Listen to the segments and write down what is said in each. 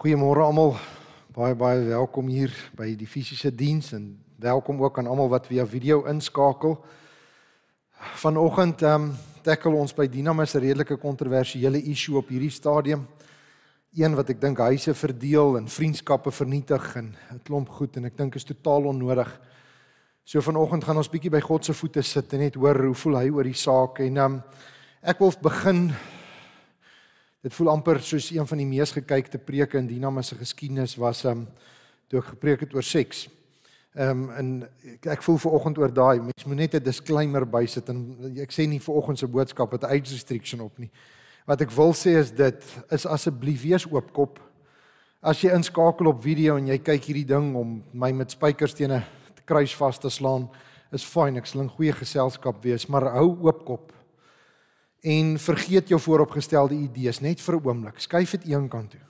Goeiemôre almal. Baie baie welkom hier by die fisiese diens en welkom ook aan almal wat via video inskakel. Vanoggend ehm um, tackle ons by Dinamis 'n redelike kontroversiële issue op hierdie stadium. Een wat ek dink huise verdeel en vriendskappe vernietig en 'n klomp goed en ek dink is totaal onnodig. So vanoggend gaan ons bietjie by God se voete sit en net hoor hoe voel hy oor die saak en ehm um, ek wil begin Dit voel amper soos een van die mees gekykte preke in Dinamas se geskiedenis was um toe ek gepreek het oor seks. Um en ek, ek voel ver oggend oor daai mens moet net 'n disclaimer bysit en ek sê nie ver oggend se boodskap het 'n age restriction op nie. Wat ek wil sê is dit is asseblief wees oopkop. As jy inskakel op video en jy kyk hierdie ding om my met spykerstene te kruis vas te slaan, is fyn, ek sal 'n goeie geselskap wees, maar hou oopkop en vergeet jou vooropgestelde idees net vir 'n oomblik. Skuif dit eenkant toe.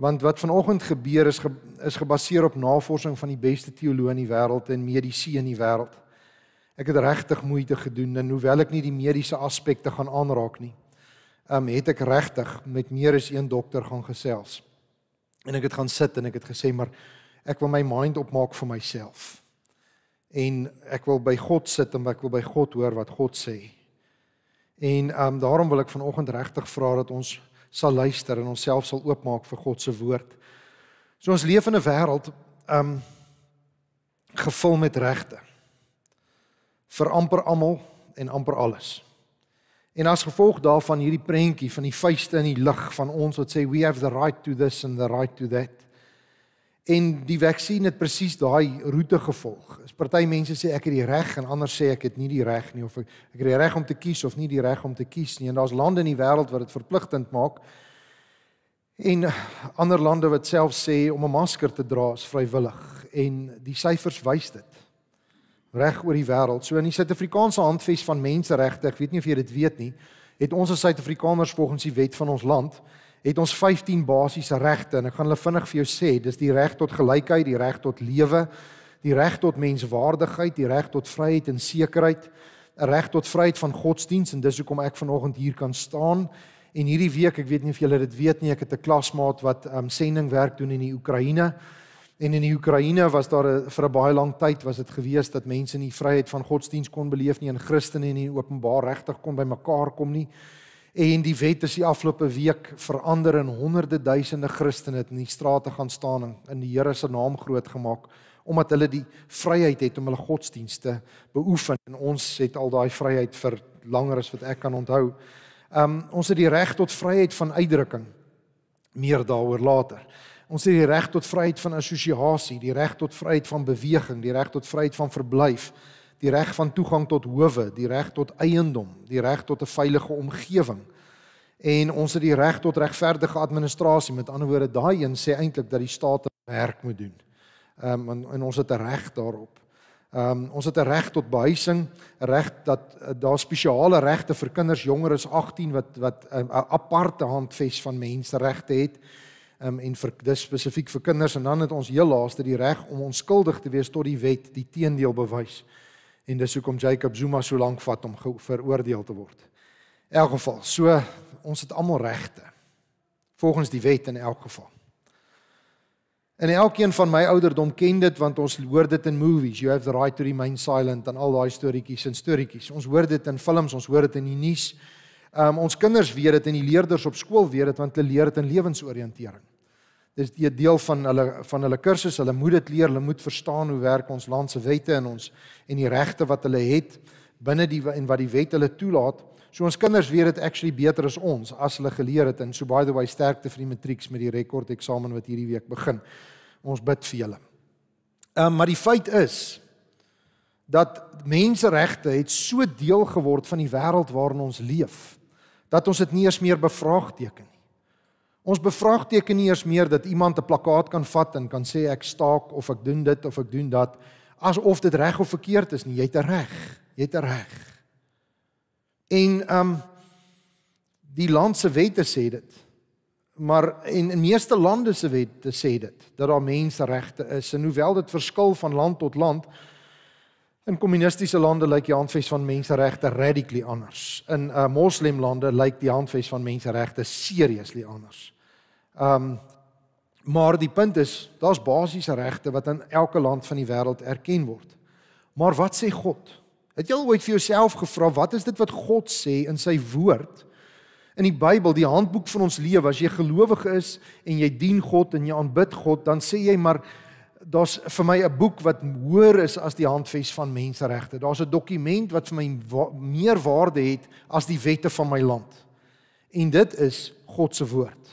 Want wat vanoggend gebeur is ge, is gebaseer op navorsing van die beste teoloë in die wêreld en mediese in die wêreld. Ek het regtig moeite gedoen en hoewel ek nie die mediese aspekte gaan aanraak nie, um, het ek regtig met meer as een dokter gaan gesels. En ek het gaan sit en ek het gesê maar ek wil my mind opmaak vir myself. En ek wil by God sit en ek wil by God hoor wat God sê En ehm um, daarom wil ek vanoggend regtig vra dat ons sal luister en onsself sal oopmaak vir God se woord. So ons leef in 'n wêreld ehm um, gevul met regte. Vir amper almal en amper alles. En as gevolg daarvan hierdie prentjie van die vuiste in die lug van ons wat sê we have the right to this and the right to that en die vaksin het presies daai roete gevolg. Is party mense sê ek het die reg en ander sê ek het nie die reg nie of ek, ek het die reg om te kies of nie die reg om te kies nie. En daar's lande in die wêreld wat dit verpligtend maak. En ander lande wat self sê om 'n masker te dra is vrywillig en die syfers wys dit. Reg oor die wêreld. So in die Suid-Afrikaanse Handves van Menseregte, ek weet nie of jy dit weet nie, het ons as Suid-Afrikaners volgens die wet van ons land het ons 15 basiese regte en ek gaan hulle vinnig vir jou sê dis die reg tot gelykheid die reg tot lewe die reg tot menswaardigheid die reg tot vryheid en sekerheid 'n reg tot vryheid van godsdiens en dis hoekom ek vanoggend hier kan staan en hierdie week ek weet nie of julle dit weet nie ek het 'n klasmaat wat um, ehm, sendingwerk doen in die Oekraïne en in die Oekraïne was daar a, vir 'n baie lang tyd was dit gewees dat mense nie vryheid van godsdiens kon beleef nie en Christene nie openbaar regtig kon bymekaar kom nie en die wet is die afgelope week verander en honderde duisende Christene het in die strate gaan staan en in die Here se naam groot gemaak omdat hulle die vryheid het om hulle godsdienste beoefen en ons het al daai vryheid vir langer as wat ek kan onthou. Um ons het die reg tot vryheid van uitdrukking meer daaroor later. Ons het die reg tot vryheid van assosiasie, die reg tot vryheid van beweging, die reg tot vryheid van verblyf die reg van toegang tot howe, die reg tot eiendom, die reg tot 'n veilige omgewing. En ons het die reg tot regverdige administrasie. Met ander woorde, daai een sê eintlik dat die staat 'n er werk moet doen. Ehm um, en, en ons het 'n reg daarop. Ehm um, ons het 'n reg tot behuising, 'n reg dat uh, daar spesiale regte vir kinders jonger as 18 wat wat eh, 'n um, aparte handves van menseregte het. Ehm um, en vir dis spesifiek vir kinders en dan het ons heel laaste die reg om onskuldig te wees tot die wet die teendeel bewys en dis hoekom Jacob Zuma so lank vat om veroordeel te word. In elk geval, so ons het almal regte volgens die wet in elk geval. En elkeen van my ouderdom ken dit want ons hoor dit in movies. You have the right to remain silent en al daai storieetjies en storieetjies. Ons hoor dit in films, ons hoor dit in die nuus. Um ons kinders weet dit en die leerders op skool weet dit want hulle leer dit in lewensoriëntering dis 'n deel van hulle van hulle kursus. Hulle moet dit leer, hulle moet verstaan hoe werk ons land se wette en ons en die regte wat hulle het binne die en wat die wet hulle toelaat. So ons kinders weet dit actually beter as ons as hulle geleer het en so by the way sterkte vir die matrieks met die rekord eksamen wat hierdie week begin. Ons bid vir julle. Ehm um, maar die feit is dat menseregte het so deel geword van die wêreld waarin ons leef dat ons dit nie eens meer bevraagteken Ons bevraagteken nie eers meer dat iemand 'n plakkaat kan vat en kan sê ek staak of ek doen dit of ek doen dat asof dit reg of verkeerd is nie. Jy het 'n reg. Jy het 'n reg. En ehm um, die land se wette sê dit. Maar en in meeste lande se wette sê dit dat daar menseregte is en hoewel dit verskil van land tot land, In kommunistiese lande lyk die handves van menseregte radically anders. In uh, moslemlande lyk die handves van menseregte seriously anders. Um maar die punt is, daar's basiese regte wat in elke land van die wêreld erken word. Maar wat sê God? Het jy al ooit vir jouself gevra wat is dit wat God sê in sy woord? In die Bybel, die handboek van ons lewe, as jy gelowig is en jy dien God en jy aanbid God, dan sê jy maar daar's vir my 'n boek wat hoër is as die handves van menseregte. Daar's 'n dokument wat vir my wa meer waarde het as die wette van my land. En dit is God se woord.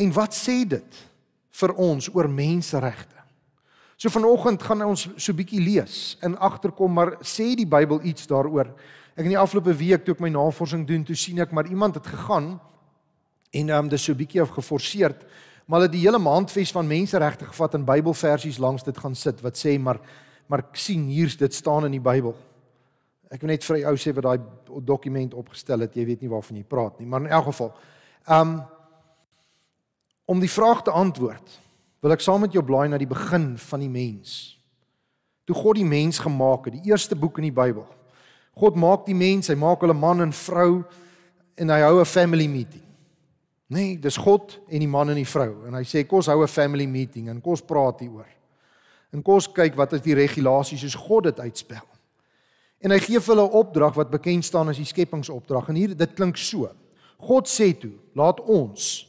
En wat sê dit vir ons oor menseregte? So vanoggend gaan ons so bietjie lees en agterkom maar sê die Bybel iets daaroor. Ek in die afgelope week toe ek my navorsing doen, toe sien ek maar iemand het gegaan en ehm um, dis so bietjie geforseer maar hulle het die hele handves van menseregte gevat en Bybelversies langs dit gaan sit wat sê maar maar ek sien hier's dit staan in die Bybel. Ek weet net vir die ou sê wat daai dokument opgestel het, jy weet nie waarvan jy praat nie, maar in elk geval. Um om die vraag te antwoord, wil ek saam met jou blaai na die begin van die mens. Toe God die mens gemaak het, die eerste boek in die Bybel. God maak die mens, hy maak hulle man en vrou en hy hou 'n family meeting. Nee, dis God en die man en die vrou en hy sê kos hou 'n family meeting en kos praat hieroor. En kos kyk wat is die regulasies soos God dit uitspel. En hy gee vir hulle 'n opdrag wat bekend staan as die skepingsopdrag en hier dit klink so. God sê toe, laat ons.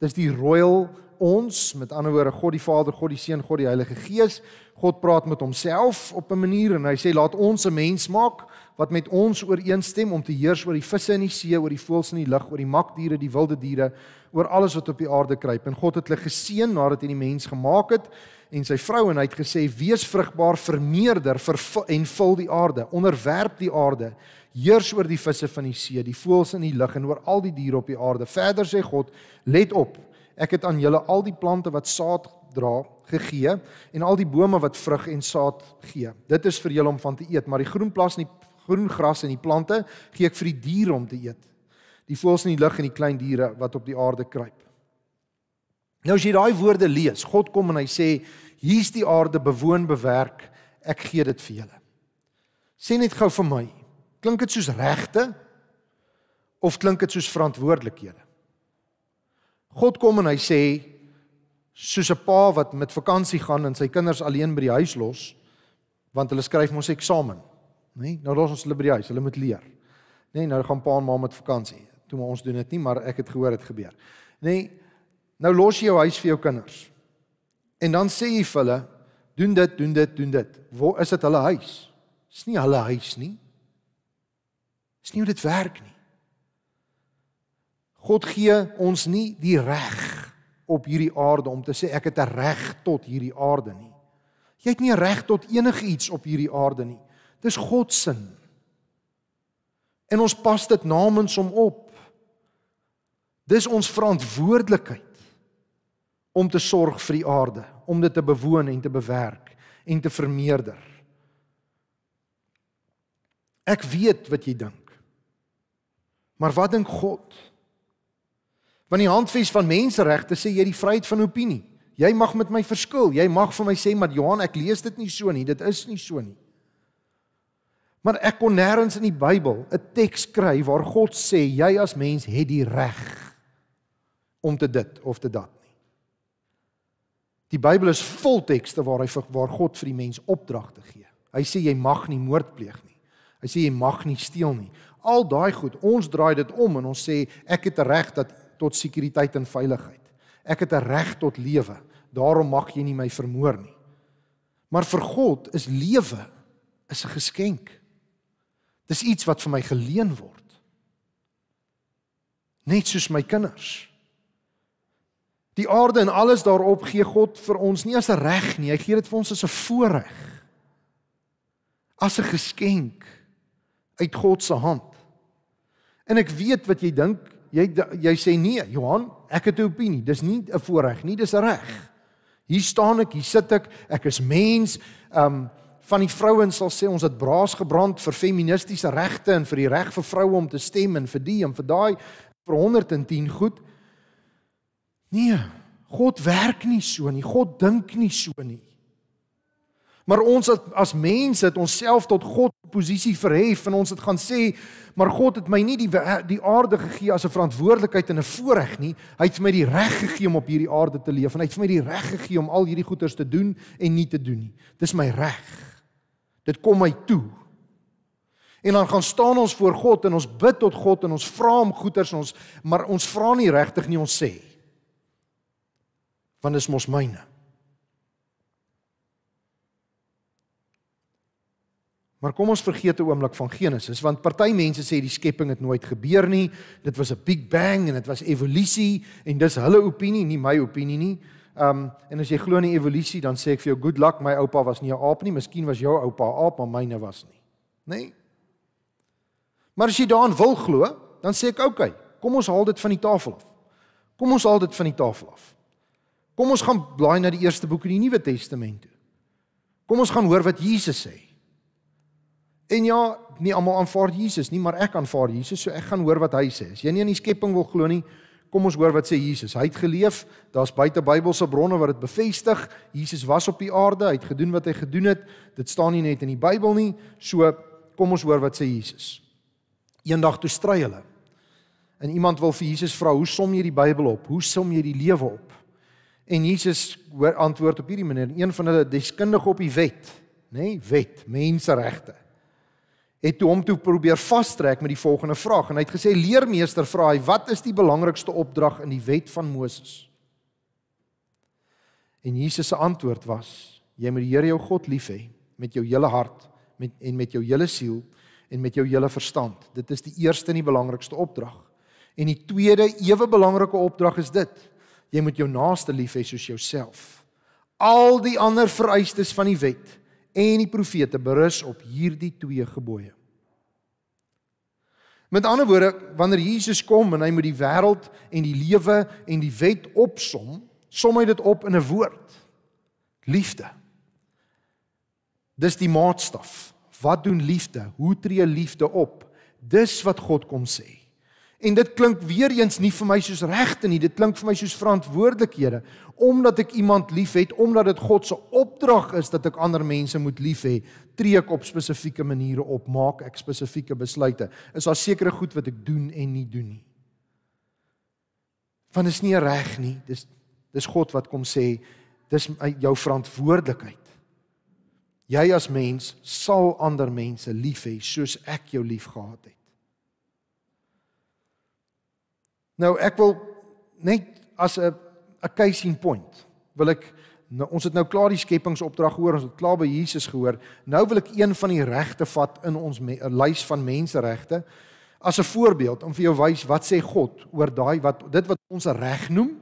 Dis die royal ons, met ander woorde God die Vader, God die Seun, God die Heilige Gees. God praat met homself op 'n manier en hy sê laat ons 'n mens maak wat met ons ooreenstem om te heers oor die visse in die see, oor die voëls in die lug, oor die makdiere, die wilde diere, oor alles wat op die aarde kruip. En God het hulle geseën nadat hy die mens gemaak het en sy vrou en hy het gesê: "Wees vrugbaar, vermeerder en vul die aarde. Onderwerp die aarde. Heers oor die visse van die see, die voëls in die lug en oor al die diere op die aarde." Verder sê God: "Let op. Ek het aan julle al die plante wat saad dra gegee en al die bome wat vrug en saad gee. Dit is vir julle om van te eet, maar die groen plas in die groen gras en die plante gee ek vir die diere om te eet. Die voëls in die lug en die klein diere wat op die aarde kruip. Nou as jy daai woorde lees, God kom en hy sê, hier's die aarde bewoon bewerk, ek gee dit vir julle. Sê net gou vir my, klink dit soos regte of klink dit soos verantwoordelikhede? God kom en hy sê soos 'n pa wat met vakansie gaan en sy kinders alleen by die huis los want hulle skryf mos eksamen nê? Nee, nou los ons hulle by die huis, hulle moet leer. Nê, nee, nou gaan pa en ma met vakansie. Toe maar ons doen dit nie, maar ek het gehoor dit gebeur. Nê? Nee, nou los jy jou huis vir jou kinders. En dan sê jy vir hulle, doen dit, doen dit, doen dit. Waar is dit hulle huis? Dis nie hulle huis nie. Dis nie hoe dit werk nie. God gee ons nie die reg op hierdie aarde om te sê ek het 'n reg tot hierdie aarde nie. Jy het nie reg tot enigiets op hierdie aarde nie. Dis God se sin. En ons pas dit namens hom op. Dis ons verantwoordelikheid om te sorg vir die aarde, om dit te bewoon en te bewerk en te vermeerder. Ek weet wat jy dink. Maar wat dink God? Want die handves van menseregte sê jy die vryheid van opinie. Jy mag met my verskil. Jy mag vir my sê maar Johan, ek lees dit nie so nie. Dit is nie so nie. Maar ek kon nêrens in die Bybel 'n teks kry waar God sê jy as mens het die reg om te dit of te dat nie. Die Bybel is vol tekste waar hy waar God vir die mens opdragte gee. Hy sê jy mag nie moord pleeg nie. Hy sê jy mag nie steel nie. Al daai goed, ons draai dit om en ons sê ek het 'n reg dat tot sekuriteit en veiligheid. Ek het 'n reg tot lewe. Daarom mag jy nie my vermoor nie. Maar vir God is lewe is 'n geskenk. Dis iets wat vir my geleen word. Net soos my kinders. Die aarde en alles daarop gee God vir ons nie as 'n reg nie, hy gee dit vir ons as 'n voorreg. As 'n geskenk uit God se hand. En ek weet wat jy dink, jy jy sê nee, Johan, ek het 'n opinie. Dis nie 'n voorreg nie, dis 'n reg. Hier staan ek, hier sit ek, ek is mens. Ehm um, van die vrouens sal sê ons het braas gebrand vir feministiese regte en vir die reg vir vroue om te stem en vir die en vir daai vir 110 goed. Nee, God werk nie so nie. God dink nie so nie. Maar ons het, as mense het onsself tot God se posisie verhef en ons het gaan sê, maar God het my nie die die aarde gegee as 'n verantwoordelikheid en 'n voorreg nie. Hy het vir my die reg gegee om op hierdie aarde te leef en hy het vir my die reg gegee om al hierdie goeders te doen en nie te doen nie. Dis my reg. Dit kom my toe. En dan gaan staan ons voor God en ons bid tot God en ons vra hom goeders en ons maar ons vra nie regtig nie ons sê. Want dis mos myne. Maar kom ons vergeet 'n oomblik van Genesis want party mense sê die skepping het nooit gebeur nie. Dit was 'n Big Bang en dit was evolusie en dis hulle opinie nie my opinie nie. Ehm um, en as jy glo in die evolusie, dan sê ek vir jou good luck, my oupa was nie 'n aap nie, miskien was jou oupa 'n aap, maar myne was nie. Nê? Nee? Maar as jy daarin wil glo, dan sê ek okay, kom ons haal dit van die tafel af. Kom ons haal dit van die tafel af. Kom ons gaan blaai na die eerste boek in die Nuwe Testament toe. Kom ons gaan hoor wat Jesus sê. En ja, nie almal aanvaar Jesus nie, maar ek aanvaar Jesus, so ek gaan hoor wat hy sê. As jy nie in die skepping wil glo nie, Kom ons hoor wat sê Jesus. Hy het geleef. Daar's buite Bybelse bronne wat dit bevestig. Jesus was op die aarde. Hy het gedoen wat hy gedoen het. Dit staan nie net in die Bybel nie. So kom ons hoor wat sê Jesus. Eendag toe stry hulle. En iemand wil vir Jesus vra, "Hoe som jy die Bybel op? Hoe som jy die lewe op?" En Jesus hoor antwoord op hierdie manier. Een van hulle deskundige op die wet, nê? Nee, wet, menseregte het toe hom toe probeer vastrek met die volgende vraag en hy het gesê leermeester vra hy wat is die belangrikste opdrag in die wet van Moses? En Jesus se antwoord was jy moet die Here jou God lief hê met jou hele hart met en met jou hele siel en met jou hele verstand. Dit is die eerste en die belangrikste opdrag. En die tweede ewe belangrike opdrag is dit. Jy moet jou naaste lief hê soos jouself. Al die ander vereistes van die wet en die profete berus op hierdie twee gebooie. Met ander woorde, wanneer Jesus kom en hy moet die wêreld en die lewe en die wet opsom, som hy dit op in 'n woord: liefde. Dis die maatstaf. Wat doen liefde? Hoe tree liefde op? Dis wat God kom sê. En dit klink weer eens nie vir my soos regte nie. Dit klink vir my soos verantwoordelikhede. Omdat ek iemand liefhet, omdat dit God se opdrag is dat ek ander mense moet liefhê, tree ek op spesifieke maniere op, maak ek spesifieke besluite. Is daar sekere goed wat ek doen en nie doen nie? Want is nie reg nie. Dis dis God wat kom sê, dis jou verantwoordelikheid. Jy as mens sal ander mense liefhê soos ek jou liefgehad het. Nou ek wil net as 'n 'n case in point wil ek nou, ons het nou klaar die skepingsopdrag gehoor, ons het klaar by Jesus gehoor. Nou wil ek een van die regte vat in ons 'n lys van menseregte as 'n voorbeeld om vir jou wys wat sê God oor daai wat dit wat ons reg noem.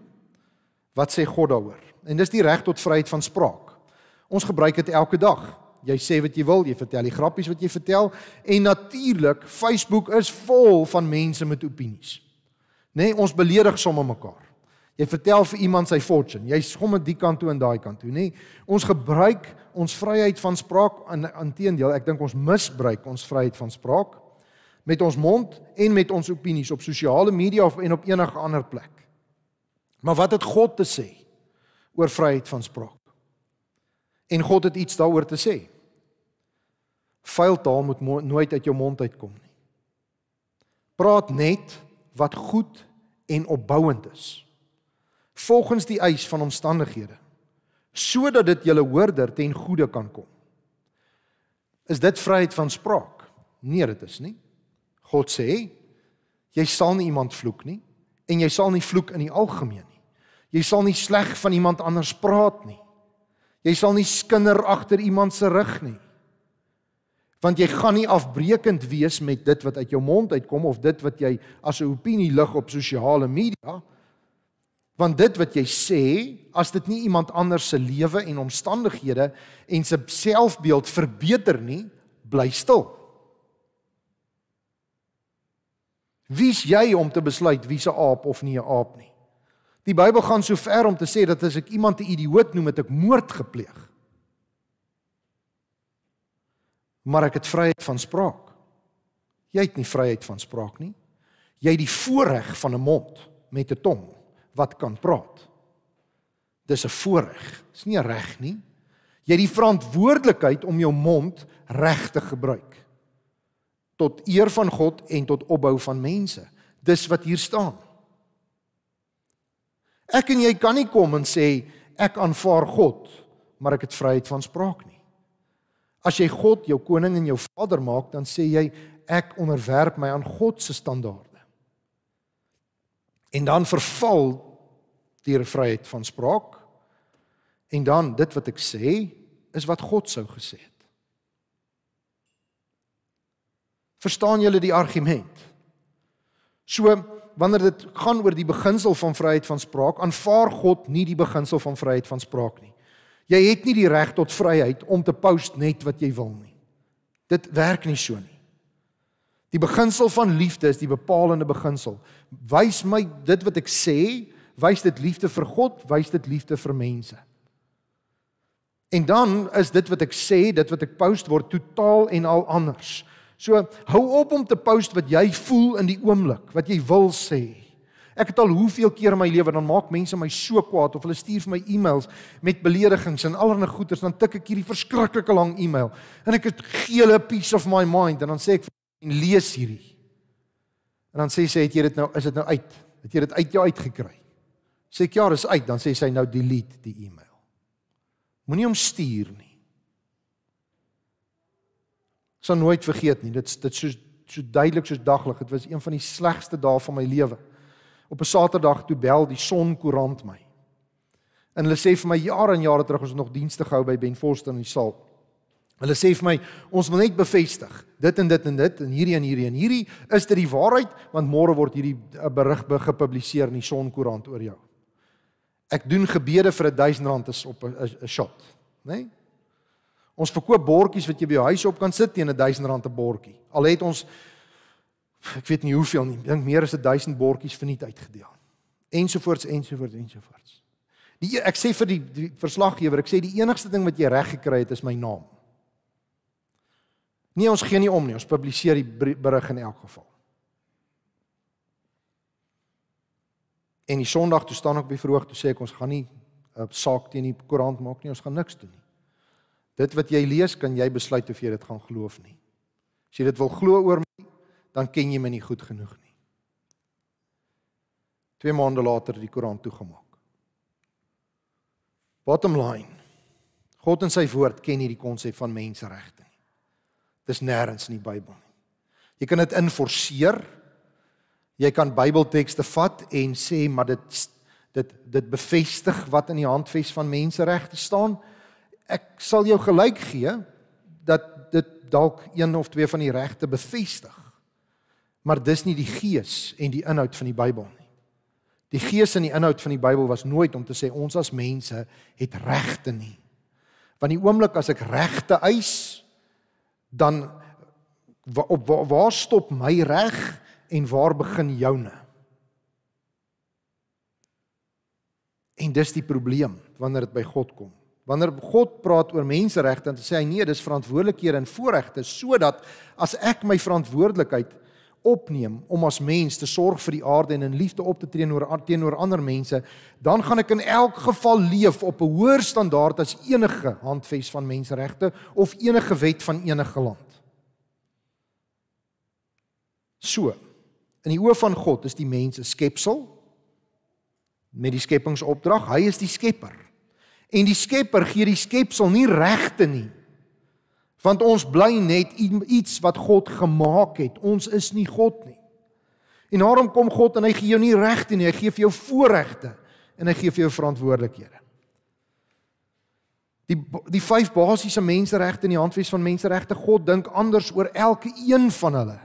Wat sê God daaroor? En dis die reg tot vryheid van spraak. Ons gebruik dit elke dag. Jy sê wat jy wil, jy vertel die grappies wat jy vertel en natuurlik Facebook is vol van mense met opinies nê, nee, ons beledig sommer mekaar. Jy vertel vir iemand sy fortune. Jy skom met die kant toe en daai kant toe, nê. Nee, ons gebruik ons vryheid van spraak in intedeel. Ek dink ons misbruik ons vryheid van spraak met ons mond en met ons opinies op sosiale media of en op enige ander plek. Maar wat het God te sê oor vryheid van spraak? En God het iets daaroor te sê. Vuil taal moet nooit uit jou mond uitkom nie. Praat net wat goed en opbouend is volgens die eis van omstandighede sodat dit julle hoorder ten goeie kan kom. Is dit vryheid van spraak? Nee, dit is nie. God sê jy sal nie iemand vloek nie en jy sal nie vloek in die algemeen nie. Jy sal nie sleg van iemand anders praat nie. Jy sal nie skinder agter iemand se rug nie want jy gaan nie afbreekend wees met dit wat uit jou mond uitkom of dit wat jy as 'n opinie lig op sosiale media want dit wat jy sê as dit nie iemand anders se lewe en omstandighede en se selfbeeld verbeter nie bly stil wie's jy om te besluit wie's 'n aap of nie 'n aap nie die bybel gaan so ver om te sê dat as ek iemand 'n idioot noem het ek moord gepleeg maar ek het vryheid van spraak. Jy het nie vryheid van spraak nie. Jy het die voorreg van 'n mond met 'n tong wat kan praat. Dis 'n voorreg. Dis nie 'n reg nie. Jy het die verantwoordelikheid om jou mond reg te gebruik tot eer van God en tot opbou van mense. Dis wat hier staan. Ek en jy kan nie kom en sê ek aanvaar God, maar ek het vryheid van spraak nie. As jy God jou koning en jou vader maak, dan sê jy ek onderwerp my aan God se standaarde. En dan verval die vryheid van spraak. En dan dit wat ek sê is wat God sou gesê het. Verstaan julle die argument? So wanneer dit gaan oor die beginsel van vryheid van spraak, aanvaar God nie die beginsel van vryheid van spraak nie. Jy het nie die reg tot vryheid om te post net wat jy wil nie. Dit werk nie so nie. Die beginsel van liefde is die bepalende beginsel. Wys my dit wat ek sê, wys dit liefde vir God, wys dit liefde vir mense. En dan is dit wat ek sê, dit wat ek post word totaal en al anders. So hou op om te post wat jy voel in die oomblik, wat jy wil sê. Ek het al hoeveel keer in my lewe dan maak mense my so kwaad of hulle stuur vir my e-mails met beledigings en allerlei goeters dan tik ek hierdie verskriklike lang e-mail en ek het geele piece of my mind en dan sê ek en lees hierdie. En dan sê sy het jy dit nou is dit nou uit? Het jy dit uit jou uitgekry? Sê ek ja, dis uit, dan sê sy nou delete die e-mail. Moenie hom stuur nie. Sal nooit vergeet nie. Dit dit so so duidelik soos daglig. Dit was een van die slegste dae van my lewe op 'n Saterdag toe bel die Sonkoerant my. En hulle sê vir my jare en jare terug ons het nog dienste gehou by Ben Foster in die saal. Hulle sê vir my ons wil net bevestig dit en dit en dit en hierdie en hierdie en hierdie is dit die waarheid want môre word hierdie eh, berig gepubliseer in die Sonkoerant oor jou. Ek doen gebede vir 'n 1000 rand is op 'n shot, né? Nee? Ons verkoop bordjies wat jy by jou huis op kan sit teen 'n 1000 rand 'n bordjie. Al het ons ek weet nie hoeveel nie, dink meer as 1000 bordjies verniet uitgedeel. Ensovoorts ensovoorts ensovoorts. Die e-, ek sê vir die, die verslaggewer, ek sê die enigste ding wat jy reg gekry het is my naam. Nee, ons gee nie om nie. Ons publiseer die berig in elk geval. En die Sondag toe staan ek op die verhoog toe sê ek ons gaan nie 'n uh, saak teen die koerant maak nie. Ons gaan niks doen nie. Dit wat jy lees, kan jy besluit of jy dit gaan glo of nie. As jy dit wil glo oor dan ken jy my nie goed genoeg nie. 2 maande later die koerant toegemaak. Bottom line. God en sy woord ken nie die konsep van menseregte nie. Dis nêrens in die Bybel nie. Jy kan dit inforceer. Jy kan Bybeltekste vat en sê maar dit dit dit bevestig wat in die handves van menseregte staan. Ek sal jou gelyk gee dat dit dalk een of twee van die regte bevestig maar dis nie die gees en die inhoud van die Bybel nie. Die gees en die inhoud van die Bybel was nooit om te sê ons as mense het regte nie. Want die oomblik as ek regte eis, dan op waar stop my reg en waar begin joune? En dis die probleem wanneer dit by God kom. Wanneer God praat oor menseregte, dan sê hy nee, dis verantwoordelikhede en voorregte sodat as ek my verantwoordelikheid opneem om as mens te sorg vir die aarde en in liefde op te tree teenoor teenoor ander mense, dan gaan ek in elk geval leef op 'n hoër standaard as enige handves van menseregte of enige wet van enige land. So, in die oë van God is die mens 'n skepsel met die skepingsopdrag. Hy is die skepper. En die skepper gee die skepsel nie regte nie Want ons bly net iets wat God gemaak het. Ons is nie God nie. En daarom kom God en hy gee jou nie regte nie, hy gee vir jou voorregte en hy gee vir jou verantwoordelikhede. Die die vyf basiese menseregte in die handves van menseregte, God dink anders oor elke een van hulle.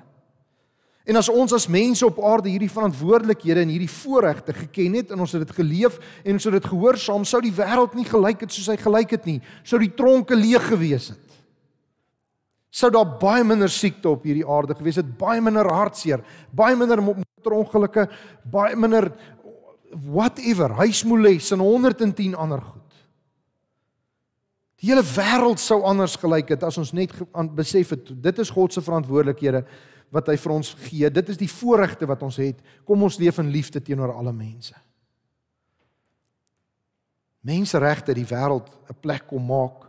En as ons as mense op aarde hierdie verantwoordelikhede en hierdie voorregte geken het en ons het dit geleef en ons het dit gehoorsaam, sou die wêreld nie gelyk het soos hy gelyk het nie. Sou die tronke leeg gewees het sou daar baie minder siekte op hierdie aarde gewees het, baie minder hartseer, baie minder motorongelukke, baie minder whatever, huismoles en 110 ander goed. Die hele wêreld sou anders gelyk het as ons net besef het dit is God se verantwoordelikhede wat hy vir ons gee. Dit is die voorregte wat ons het. Kom ons leef in liefde teenoor alle mense. Menseregte die wêreld 'n plek kom maak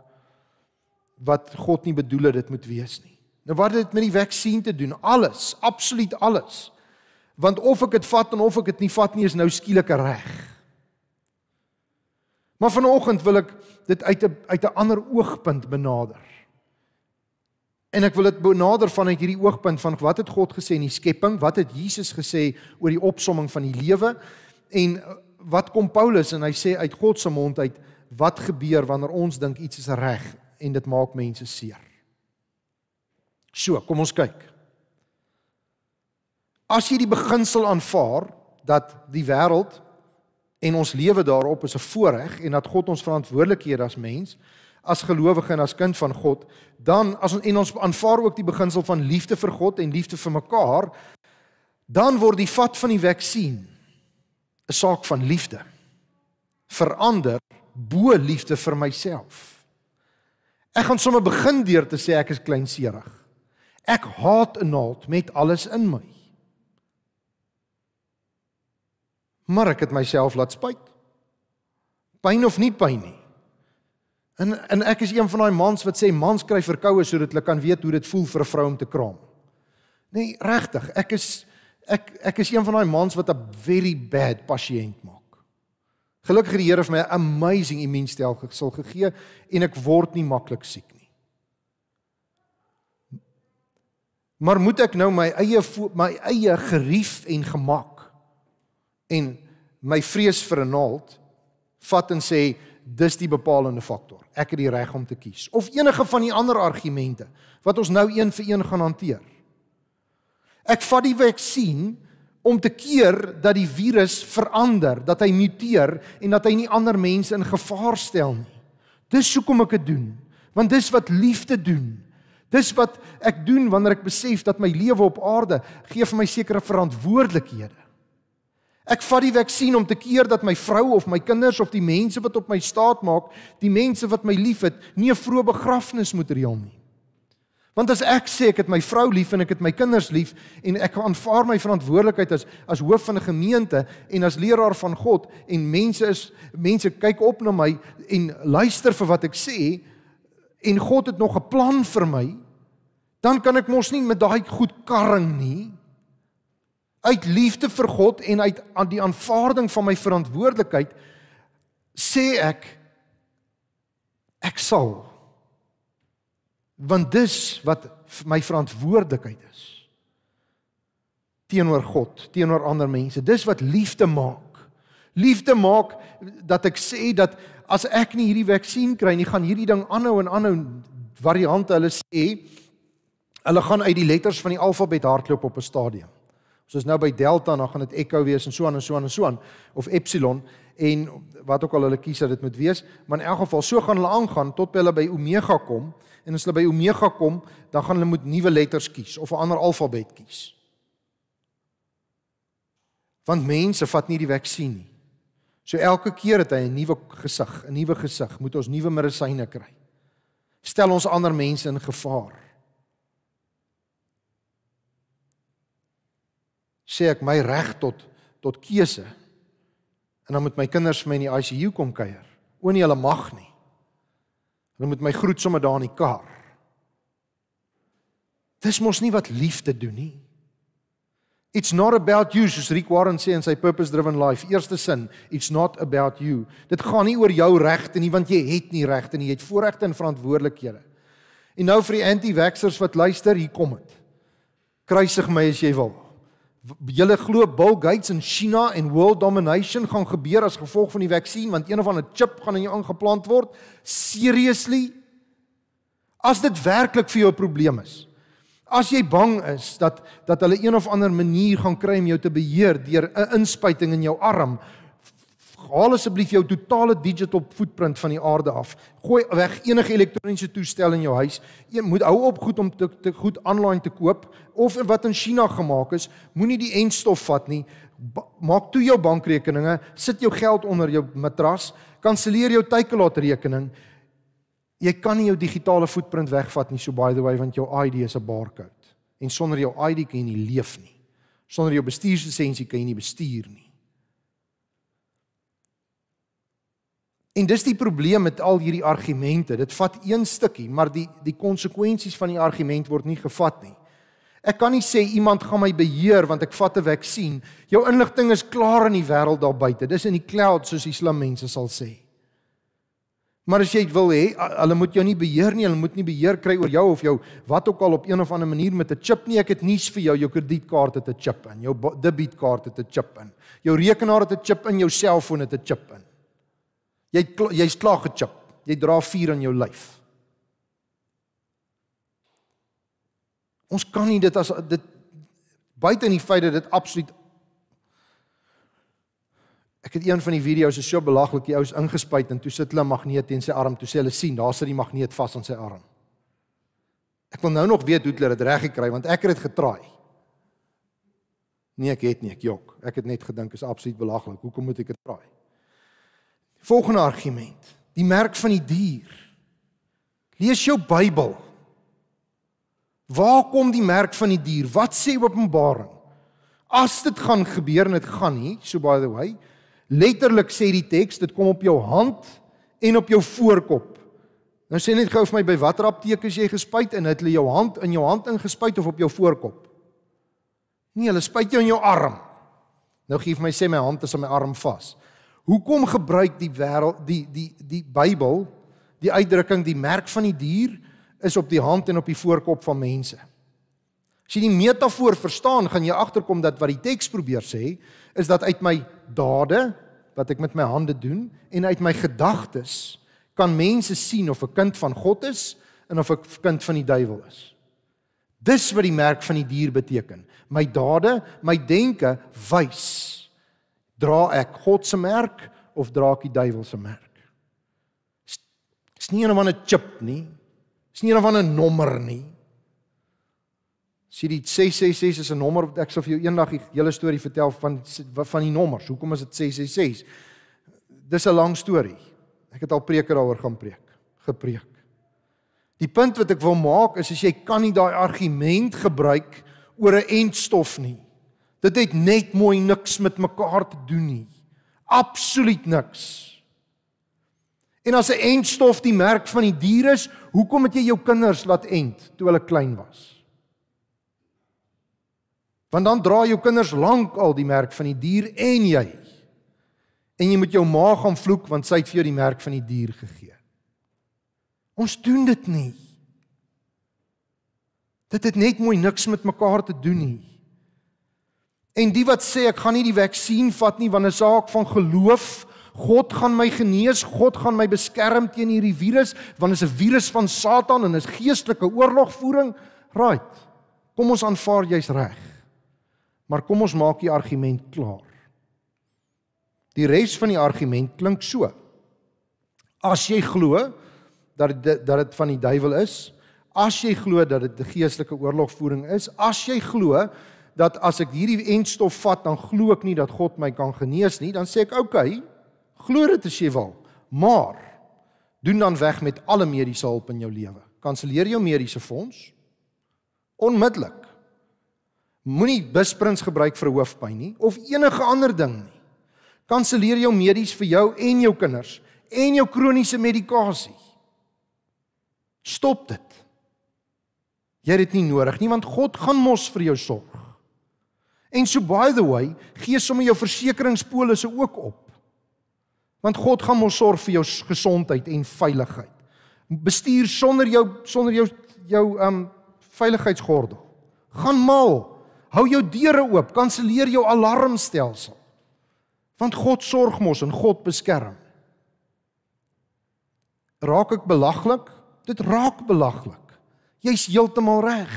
wat God nie bedoel het dit moet wees nie. Nou wat het dit met die vaksin te doen? Alles, absoluut alles. Want of ek dit vat en of ek dit nie vat nie is nou skielik reg. Maar vanoggend wil ek dit uit 'n uit 'n ander oogpunt benader. En ek wil dit benader vanuit hierdie oogpunt van wat het God gesê in die skepping? Wat het Jesus gesê oor die opsomming van die lewe? En eh, wat kom Paulus en hy sê uit God se mond uit wat gebeur wanneer ons dink iets is reg en dit maak mense seer. So, kom ons kyk. As jy die beginsel aanvaar dat die wêreld en ons lewe daarop is 'n voorreg en dat God ons verantwoordelik hier as mens as gelowige en as kind van God, dan as ons en ons aanvaar ook die beginsel van liefde vir God en liefde vir mekaar, dan word die vat van die vaksin 'n saak van liefde. Verander bo liefde vir myself. Ek gaan sommer begin deur te sê ek is kleinserig. Ek haat 'n naald met alles in my. Maar ek het myself laat spyt. Pyn of nie pyn nie. En en ek is een van daai mans wat sê mans kry verkoue sodat hulle kan weet hoe dit voel vir 'n vrou om te kraam. Nee, regtig. Ek is ek ek is een van daai mans wat 'n very bad pasiënt maak. Gelukkig die Here het my 'n amazing immuunstelsel gegee en ek word nie maklik siek nie. Maar moet ek nou my eie my eie gerief en gemak en my vrees vir 'n naald vat en sê dis die bepalende faktor. Ek het die reg om te kies of enige van die ander argumente wat ons nou een vir een gaan hanteer. Ek vat die vaksin om te keer dat die virus verander, dat hy muteer en dat hy nie ander mense in gevaar stel nie. Dis hoekom ek dit doen, want dis wat liefde doen. Dis wat ek doen wanneer ek besef dat my lewe op aarde gee vir my sekere verantwoordelikhede. Ek vat die vaksin om te keer dat my vrou of my kinders of die mense wat op my staat maak, die mense wat my liefhet, nie 'n vroeë begrafnis moet reël nie. Want as ek sê ek het my vrou lief en ek het my kinders lief en ek aanvaar my verantwoordelikheid as as hoof van 'n gemeente en as leraar van God en mense is mense kyk op na my en luister vir wat ek sê en God het nog 'n plan vir my dan kan ek mos nie met daai goed karring nie uit liefde vir God en uit aan die aanvaarding van my verantwoordelikheid sê ek ek sal want dis wat my verantwoordelikheid is teenoor God, teenoor ander mense. Dis wat liefde maak. Liefde maak dat ek sê dat as ek nie hierdie vaksin kry nie, gaan hierdie ding aanhou en aanhou variante hulle sê hulle gaan uit die letters van die alfabet hardloop op 'n stadium. Ons is nou by Delta, dan gaan dit Echo wees en so aan en so aan en so aan of Epsilon en wat ook al hulle kies dat dit moet wees, maar in elk geval so gaan hulle aangaan tot by hulle by Omega kom en as hulle by omega kom, dan gaan hulle moet nuwe letters kies of 'n ander alfabet kies. Want mense vat nie die vaksin nie. So elke keer het hy 'n nuwe gesig, 'n nuwe gesig, moet ons nuwe medisyne kry. Stel ons ander mense in gevaar. Sê ek my reg tot tot keuse. En dan moet my kinders my in die ICU kom kuier. O nee, hulle mag nie. Hulle moet my groet sommer daar in die kar. Dis mos nie wat liefde doen nie. It's not about you soos Rick Warren sê in sy purpose driven life. Eerste sin, it's not about you. Dit gaan nie oor jou regte nie want jy het nie regte nie. Jy het voorregte en verantwoordelikhede. En nou vir die anti-vaxxers wat luister, hier kom dit. Kruisig my as jy wil. Julle glo Bill Gates en China en world domination gaan gebeur as gevolg van die vaksin want een of ander chip gaan in jou ingeplant word. Seriously? As dit werklik vir jou 'n probleem is. As jy bang is dat dat hulle een of ander manier gaan kry om jou te beheer deur 'n inspuiting in jou arm haal asseblief jou totale digital footprint van die aarde af. Gooi weg enige elektroniese toestel in jou huis. Jy moet hou op goed om te, te goed aanlyn te koop of wat in China gemaak is, moenie die enstof vat nie. Ba maak toe jou bankrekeninge, sit jou geld onder jou matras, kanselleer jou tydkelaatrekening. Jy kan nie jou digitale footprint wegvat nie, so by the way, want jou ID is 'n barcode. En sonder jou ID kan jy nie leef nie. Sonder jou bestuurslisensie kan jy nie bestuur nie. En dis die probleem met al hierdie argumente. Dit vat een stukkie, maar die die konsekwensies van die argument word nie gevat nie. Ek kan nie sê iemand gaan my beheer want ek vat 'n vaksin. Jou inligting is klaar in die wêreld daar buite. Dis in die cloud soos die slim mense sal sê. Maar as jy wil hê hulle moet jou nie beheer nie, hulle moet nie beheer kry oor jou of jou wat ook al op een of ander manier met 'n chip nie. Ek het nuus vir jou, jou kredietkaart het 'n chip in, jou debietkaart het 'n chip in, jou rekenaar het 'n chip in, jou selfoon het 'n chip in. Jy jy's klaar gechip. Jy dra vuur in jou lyf. Ons kan nie dit as dit buite in die feit dat dit absoluut Ek het een van die video's is so belaglik, die ou is ingespuit en toe sit hulle 'n magneet teen sy arm, toe sê hulle sien, daar sit die magneet vas aan sy arm. Ek wil nou nog weet hoe hulle dit reg gekry want ek het dit getraai. Nee, ek het nie, ek jok. Ek het net gedink is absoluut belaglik. Hoekom moet ek dit traai? Die volgende argument, die merk van die dier. Lees jou Bybel. Waar kom die merk van die dier? Wat sê Openbaring? As dit gaan gebeur en dit gaan nie, so by the way, letterlik sê die teks, dit kom op jou hand en op jou voorkop. Nou sê net gou vir my by watter apteek as jy gespuit en het hulle jou hand in jou hand ingespuit of op jou voorkop? Nee, hulle spuit jou in jou arm. Nou gee vir my sê my hand is aan my arm vas hoekom gebruik die wêreld die die die Bybel die uitdrukking die merk van die dier is op die hand en op die voorkop van mense. As jy die metafoor verstaan, gaan jy agterkom dat wat die teks probeer sê is dat uit my dade wat ek met my hande doen en uit my gedagtes kan mense sien of 'n kind van God is en of ek 'n kind van die duiwel is. Dis wat die merk van die dier beteken. My dade, my denke wys Dra ek God se merk of dra ek die duiwel se merk? Dis nie een van 'n chip nie. Dis nie een van 'n nommer nie. Sien die 666 is 'n nommer. Ek sal vir jou eendag die hele storie vertel van van die nommers. Hoekom is dit 666? Dis 'n lang storie. Ek het al preke daaroor gaan preek, gepreek. Die punt wat ek wil maak is as jy kan nie daai argument gebruik oor 'n endstof nie. Dit het net mooi niks met mekaar te doen nie. Absoluut niks. En as 'n entstof die merk van die dier is, hoekom het jy jou kinders laat ent toe hulle klein was? Want dan dra jou kinders lank al die merk van die dier en jy. En jy moet jou ma gaan vloek want sy het vir jou die merk van die dier gegee. Ons doen dit nie. Dit het net mooi niks met mekaar te doen nie. En die wat sê ek gaan nie die vaksin vat nie want dit is 'n saak van geloof. God gaan my genees, God gaan my beskerm teen hierdie virus want dit is 'n virus van Satan en dit is geestelike oorlogvoering. Right. Kom ons aanvaar jy's reg. Maar kom ons maak die argument klaar. Die res van die argument klink so. As jy glo dat dit dat dit van die duiwel is, as jy glo dat dit 'n geestelike oorlogvoering is, as jy glo dat as ek hierdie entstof vat, dan glo ek nie dat God my kan genees nie, dan sê ek oké, okay, glo dit as jy wil. Maar doen dan weg met alle mediese hulp in jou lewe. Kanselleer jou mediese fonds onmiddellik. Moenie bisprins gebruik vir hoofpyn nie of enige ander ding nie. Kanselleer jou medies vir jou en jou kinders en jou kroniese medikasie. Stop dit. Jy het dit nie nodig nie want God gaan mos vir jou sorg. En so by the way, gee sommer jou versekeringspolisse ook op. Want God gaan mos sorg vir jou gesondheid en veiligheid. Bestuur sonder jou sonder jou jou um veiligheidsgordel. Gaan mal. Hou jou deure oop, kanselleer jou alarmstelsel. Want God sorg mos en God beskerm. Raak ek belaglik? Dit raak belaglik. Jy's heeltemal reg.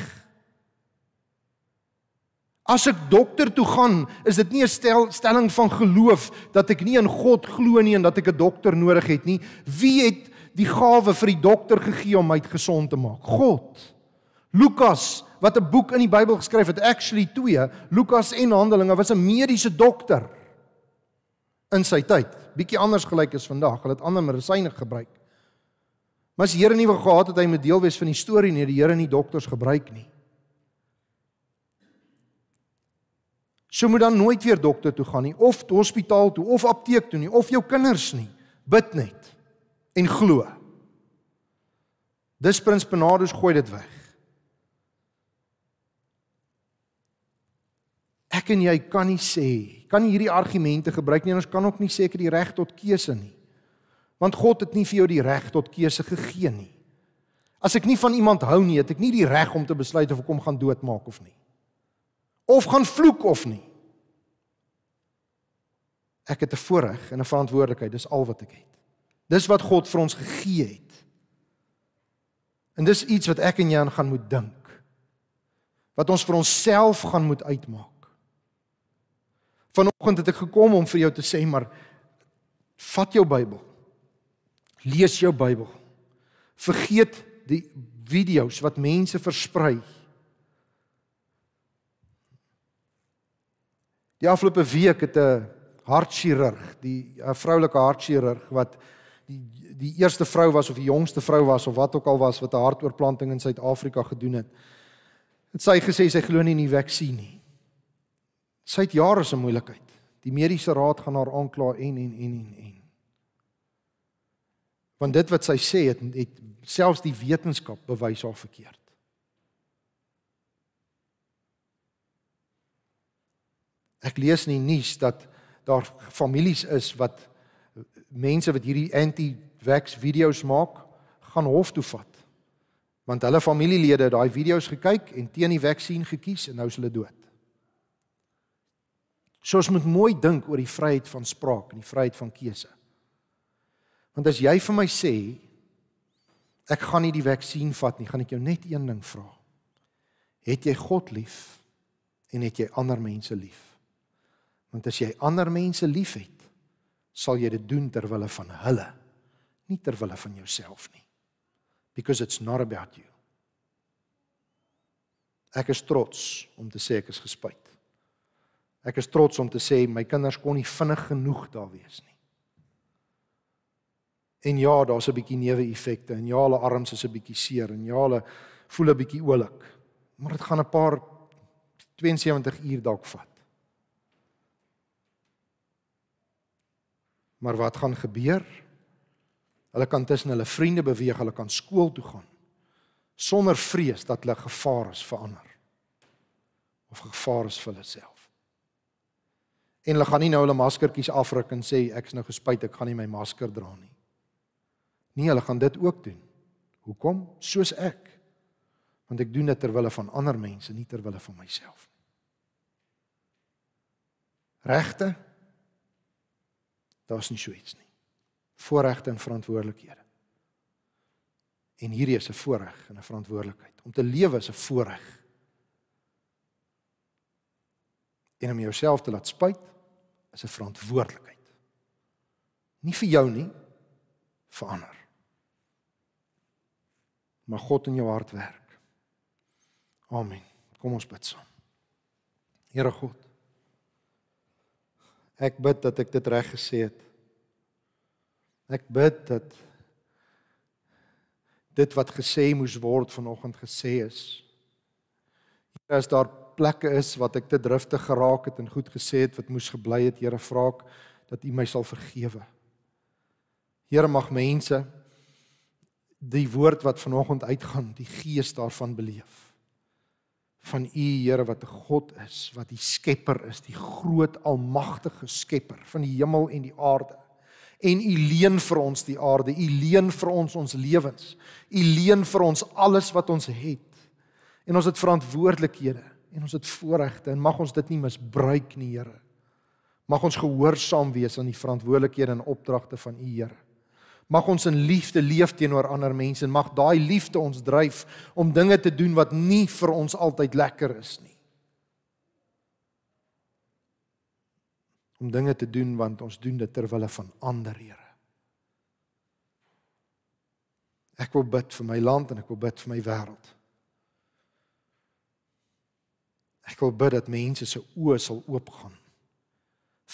As ek dokter toe gaan, is dit nie 'n stel, stelling van geloof dat ek nie in God glo nie en dat ek 'n dokter nodig het nie. Wie het die gawe vir die dokter gegee om my gesond te maak? God. Lukas, wat 'n boek in die Bybel geskryf het, actually 2, Lukas en Handelinge was 'n mediese dokter in sy tyd. Bietjie anders gelyk as vandag, hulle het ander medisyne gebruik. Maar as die Here nie wou gehad het hy moet deel wees van die storie nie, die Here nie dokters gebruik nie. sou moet dan nooit weer dokter toe gaan nie of hospitaal toe of apteek toe nie of jou kinders nie. Bid net en glo. Dis prins Benardus gooi dit weg. Ek en jy kan nie sê, kan nie hierdie argumente gebruik nie. Ons kan ook nie sê ek het die reg tot keuse nie. Want God het nie vir jou die reg tot keuse gegee nie. As ek nie van iemand hou nie, het ek nie die reg om te besluit of ek hom gaan doodmaak of nie of gaan vloek of nie. Ek het 'n voorreg en 'n verantwoordelikheid, dis al wat ek het. Dis wat God vir ons gegee het. En dis iets wat ek en jy aan gaan moet dink. Wat ons vir onsself gaan moet uitmaak. Vanoggend het ek gekom om vir jou te sê maar vat jou Bybel. Lees jou Bybel. Vergeet die video's wat mense versprei Die afgelope week het 'n hartchirurg, die 'n vroulike hartchirurg wat die die eerste vrou was of die jongste vrou was of wat ook al was wat 'n hartoortplanting in Suid-Afrika gedoen het. Het sy gesê sy glo nie in die vaksin nie. Sy het jare se moeilikheid. Die mediese raad gaan haar aankla en en en en en. Want dit wat sy sê het, het selfs die wetenskap bewys haar verkeerd. Ek lees in die nuus dat daar families is wat mense wat hierdie anti-vax video's maak, gaan hof toe vat. Want hulle familielede het daai video's gekyk en teen die vaksin gekies en nou is hulle dood. So ons moet mooi dink oor die vryheid van spraak en die vryheid van keuse. Want as jy vir my sê ek gaan nie die vaksin vat nie, gaan ek jou net een ding vra. Het jy God lief en het jy ander mense lief? Want as jy ander mense liefhet, sal jy dit doen ter wille van hulle, nie ter wille van jouself nie. Because it's not about you. Ek is trots om te sê ek is gespyt. Ek is trots om te sê my kinders kon nie vinnig genoeg daar wees nie. En ja, daar's 'n bietjie neuwe effekte en ja, hulle arms is 'n bietjie seer en ja, hulle voel 'n bietjie oulik. Maar dit gaan 'n paar 72 uur dalk vat. Maar wat gaan gebeur? Hulle kan tussen hulle vriende beweeg, hulle kan skool toe gaan sonder vrees dat hulle gevaar is vir ander of gevaar is vir hulle self. En hulle gaan nie nou hulle maskertjies afruk en sê ek is nou gespuit, ek gaan nie my masker dra nie. Nee, hulle gaan dit ook doen. Hoekom? Soos ek. Want ek doen dit ter wille van ander mense, nie ter wille van myself nie. Regte Daar's nie so iets nie. Voorregte en verantwoordelikhede. En hierdie is 'n voorreg en 'n verantwoordelikheid. Om te lewe is 'n voorreg. En om jouself te laat spyt is 'n verantwoordelikheid. Nie vir jou nie, vir ander. Mag God in jou hart werk. Amen. Kom ons bid saam. Here God, Ek bid dat ek dit reg gesê het. Ek bid dat dit wat gesê moes word vanoggend gesê is. Here as daar plekke is wat ek te driftig geraak het en goed gesê het wat moes gebly het, Here vra ek dat U my sal vergewe. Here mag mense die woord wat vanoggend uitgaan, die gees daarvan beleef van U Here wat 'n God is, wat die Skepper is, die groot almagtige Skepper van die hemel en die aarde. En U leen vir ons die aarde, U leen vir ons ons lewens, U leen vir ons alles wat ons het. En ons het verantwoordelikhede en ons het voorregte en mag ons dit nie misbruik nie, Here. Mag ons gehoorsaam wees aan die verantwoordelikhede en opdragte van U Here. Mag ons in liefde leef teenoor ander mense en mag daai liefde ons dryf om dinge te doen wat nie vir ons altyd lekker is nie. Om dinge te doen want ons doen dit ter wille van ander, Here. Ek wil bid vir my land en ek wil bid vir my wêreld. Ek wil bid dat mense se oë sal oopgaan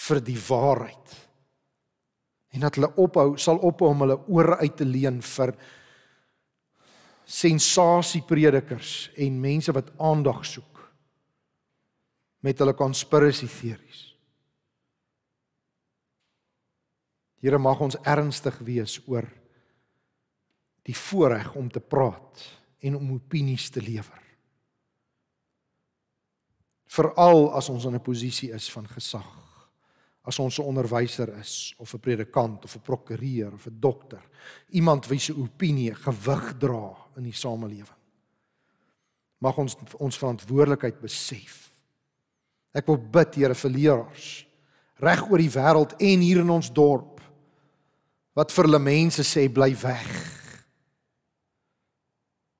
vir die waarheid en dat hulle ophou sal ophou om hulle ore uit te leen vir sensasieprediker's en mense wat aandag soek met hulle konspirasie teorieë. Here mag ons ernstig wees oor die voorreg om te praat en om opinies te lewer. Veral as ons in 'n posisie is van gesag as ons 'n onderwyser is of 'n predikant of 'n prokureur of 'n dokter, iemand wie se opinie gewig dra in die samelewing. Mag ons ons verantwoordelikheid besef. Ek wil bid, Here, vir leraars reg oor die wêreld en hier in ons dorp wat vir hulle mense sê bly weg.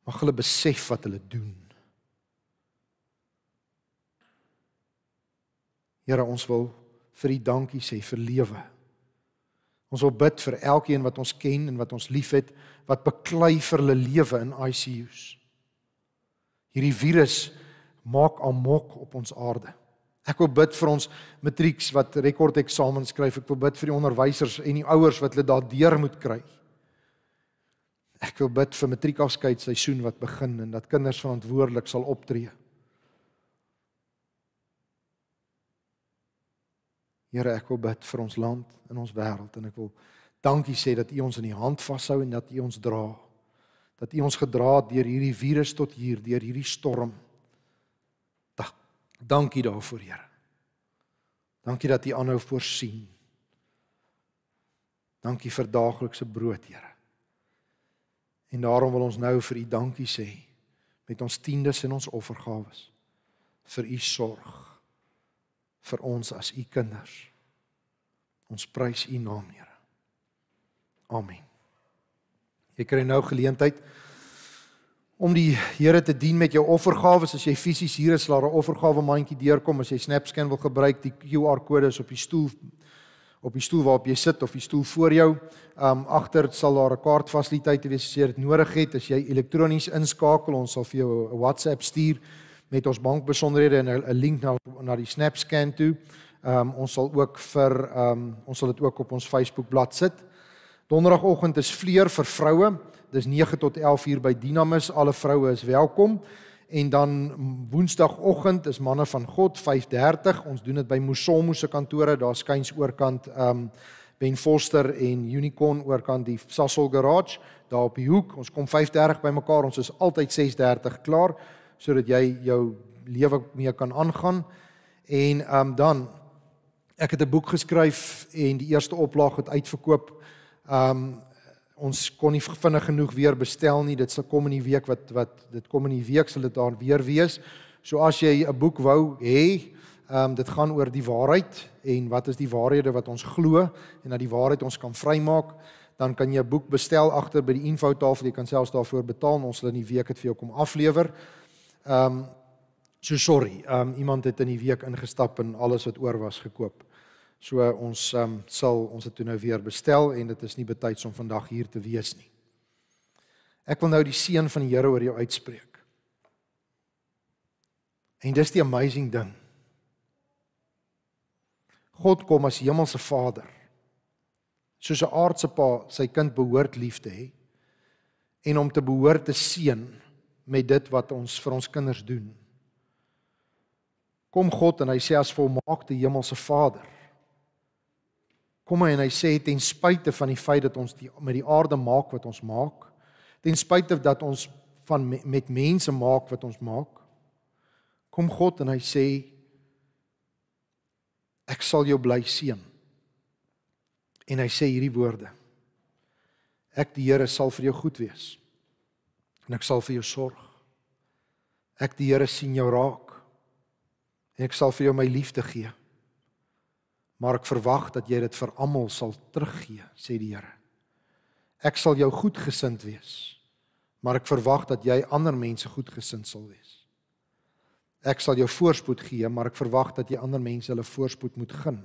Mag hulle besef wat hulle doen. Here, ons wil vir die dankie sê vir lewe. Ons wil bid vir elkeen wat ons ken en wat ons liefhet wat beklei vir hulle lewe in ICUs. Hierdie virus maak amok op ons aarde. Ek wil bid vir ons matrieks wat rekord eksamen skryf. Ek wil bid vir die onderwysers en die ouers wat hulle daardeur moet kry. Ek wil bid vir matriekafskeidseisoen wat begin en dat kinders verantwoordelik sal optree. Here, ek wil bid vir ons land en ons wêreld en ek wil dankie sê dat U ons in die hand vashou en dat U ons dra. Dat U ons gedra het deur hierdie virus tot hier, deur hierdie storm. Da, dankie daarvoor, Here. Dankie dat U aanhou voorsien. Dankie vir daaglikse brood, Here. En daarom wil ons nou vir U dankie sê met ons tiendes en ons offergawes vir U sorg vir ons as u kinders. Ons prys u naam, Here. Amen. Jy kry nou geleentheid om die Here te dien met jou offergawe. As jy fisies hier is, laat 'n offergawe mandjie deurkom. As jy SnapScan wil gebruik, die QR-kode is op die stoel op die stoel waarop jy sit of die stoel voor jou. Um agter sal daar 'n kaartfasiliteit wees as jy dit nodig het. As jy elektronies inskakel, ons sal vir jou 'n WhatsApp stuur met ons bankbesonderhede en 'n link na na die SnapScan toe. Ehm um, ons sal ook vir ehm um, ons sal dit ook op ons Facebook bladsy sit. Donderdagoggend is vleur vir vroue. Dis 9 tot 11 uur by Dynamis. Alle vroue is welkom. En dan Woensdagoggend is manne van God 5:30. Ons doen dit by Musomo se kantore. Daar skuins oorkant ehm um, Ben Foster en Unicorn oorkant die Sasol Garage daar op die hoek. Ons kom 5:30 by mekaar. Ons is altyd 6:30 klaar sodat jy jou lewe mee kan aangaan. En ehm um, dan ek het 'n boek geskryf en die eerste oplaag het uitverkoop. Ehm um, ons kon nie vinnig genoeg weer bestel nie. Dit sal kom in die week wat wat dit kom in die week sal dit daar weer wees. So as jy 'n boek wou hê, ehm um, dit gaan oor die waarheid en wat is die waarhede wat ons glo en dat die waarheid ons kan vrymaak, dan kan jy 'n boek bestel agter by die infotafel. Jy kan selfs daarvoor betaal. Ons sal in die week dit vir jou kom aflewer. Ehm um, so sorry. Ehm um, iemand het in die week ingestap en alles wat oor was gekoop. So uh, ons ehm um, sal ons dit toe nou weer bestel en dit is nie betyds om vandag hier te wees nie. Ek wil nou die seën van die Here oor jou uitspreek. En dis die amazing ding. God kom as hemelse Vader. Soos 'n aardse pa sy kind behoort lief te hê en om te behoort te seën met dit wat ons vir ons kinders doen. Kom God en hy sê as volmaakte hemelse Vader. Kom hy en hy sê ten spyte van die feit dat ons die met die aarde maak wat ons maak, ten spyte dat ons van met mense maak wat ons maak. Kom God en hy sê ek sal jou bly seën. En hy sê hierdie woorde. Ek die Here sal vir jou goed wees en ek sal vir jou sorg. Ek die Here sien jou raak en ek sal vir jou my liefde gee. Maar ek verwag dat jy dit vir almal sal teruggee, sê die Here. Ek sal jou goedgesind wees, maar ek verwag dat jy ander mense goedgesind sal wees. Ek sal jou voorspoed gee, maar ek verwag dat jy ander mense hulle voorspoed moet gun.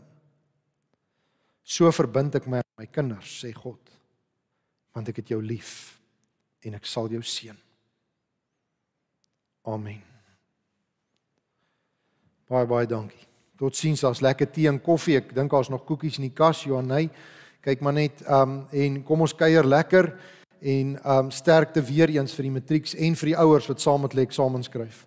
So verbind ek my aan my kinders, sê God, want ek het jou lief en ek sal jou seën. Amen. Baie baie dankie. Totsiens, daar's lekker tee en koffie. Ek dink daar's nog koekies in die kas, Johanay. Kyk maar net um en kom ons kuier lekker en um sterkte weer eens vir die matrieks en vir die ouers wat saam met lê eksamens skryf.